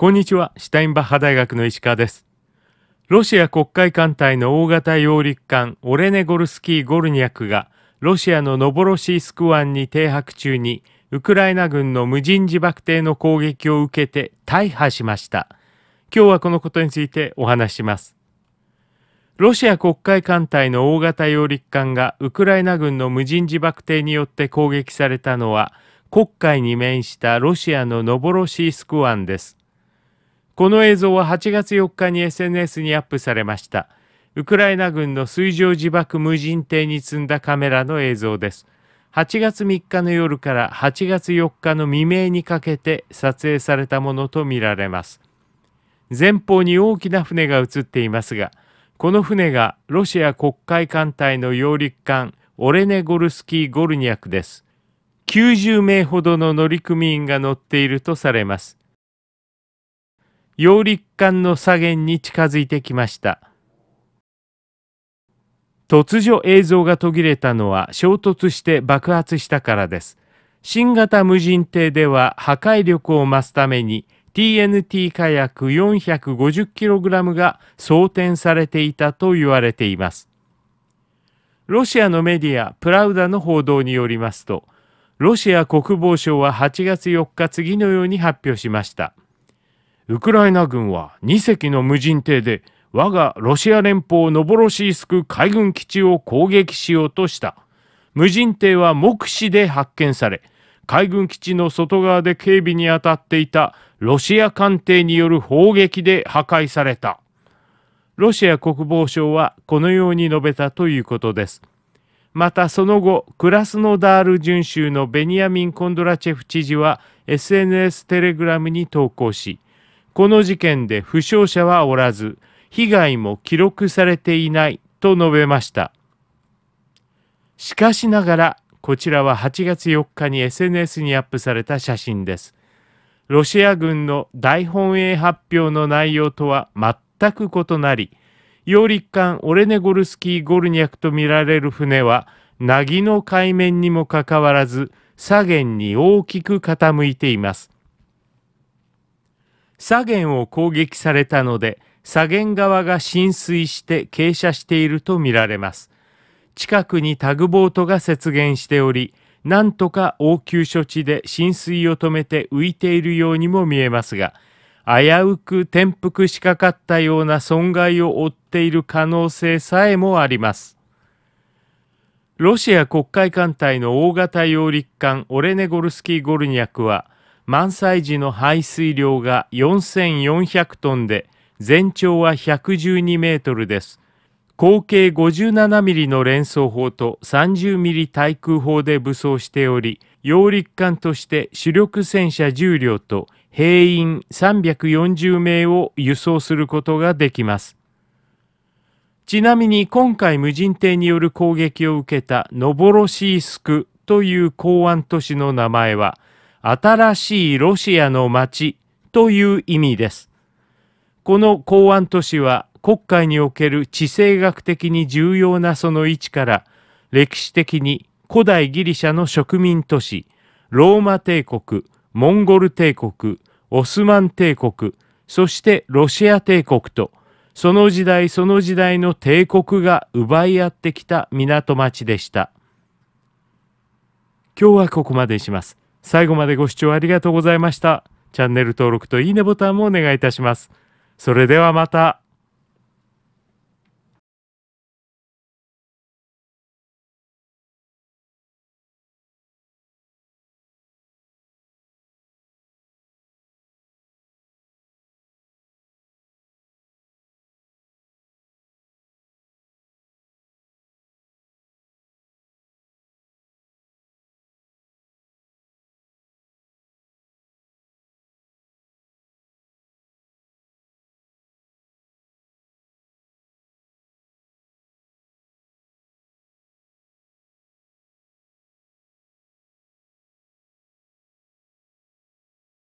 こんにちは、シュタインバッハ大学の石川です。ロシア黒海艦隊の大型揚陸艦オレネゴルスキー・ゴルニャクがロシアのノボロシースク湾に停泊中にウクライナ軍の無人自爆艇の攻撃を受けて大破しました。今日はこのことについてお話します。ロシア黒海艦隊の大型揚陸艦がウクライナ軍の無人自爆艇によって攻撃されたのは黒海に面したロシアのノボロシースク湾です。この映像は8月4日に SNS にアップされました。ウクライナ軍の水上自爆無人艇に積んだカメラの映像です。8月3日の夜から8月4日の未明にかけて撮影されたものとみられます。前方に大きな船が映っていますが、この船がロシア黒海艦隊の揚陸艦オレネゴルスキー・ゴルニャクです。90名ほどの乗組員が乗っているとされます。揚陸艦の左舷に近づいてきました。突如映像が途切れたのは衝突して爆発したからです。新型無人艇では破壊力を増すために TNT 火薬 450kg が装填されていたと言われています。ロシアのメディアプラウダの報道によりますと、ロシア国防省は8月4日次のように発表しました。ウクライナ軍は2隻の無人艇で我がロシア連邦ノボロシースク海軍基地を攻撃しようとした無人艇は目視で発見され海軍基地の外側で警備に当たっていたロシア艦艇による砲撃で破壊されたロシア国防省はこのように述べたということですまたその後クラスノダール準州のベニヤミン・コンドラチェフ知事は SNS テレグラムに投稿しこの事件で負傷者はおらず、被害も記録されていないと述べました。しかしながら、こちらは8月4日に SNS にアップされた写真です。ロシア軍の大本営発表の内容とは全く異なり、揚陸艦オレネゴルスキー・ゴルニャクとみられる船は、凪の海面にもかかわらず、左舷に大きく傾いています。左舷を攻撃されたので、左舷側が浸水して傾斜しているとみられます。近くにタグボートが雪原しており、なんとか応急処置で浸水を止めて浮いているようにも見えますが、危うく転覆しかかったような損害を負っている可能性さえもあります。ロシア黒海艦隊の大型揚陸艦オレネゴルスキー・ゴルニャクは、満載時の排水量が4400トンで全長は112メートルです合計57ミリの連装砲と30ミリ対空砲で武装しており揚陸艦として主力戦車10両と兵員340名を輸送することができますちなみに今回無人艇による攻撃を受けたノボロシースクという港湾都市の名前は新しいロシアの街という意味です。この港湾都市は国会における地政学的に重要なその位置から歴史的に古代ギリシャの植民都市ローマ帝国モンゴル帝国オスマン帝国そしてロシア帝国とその時代その時代の帝国が奪い合ってきた港町でした今日はここまでします。最後までご視聴ありがとうございました。チャンネル登録といいねボタンもお願いいたします。それではまた。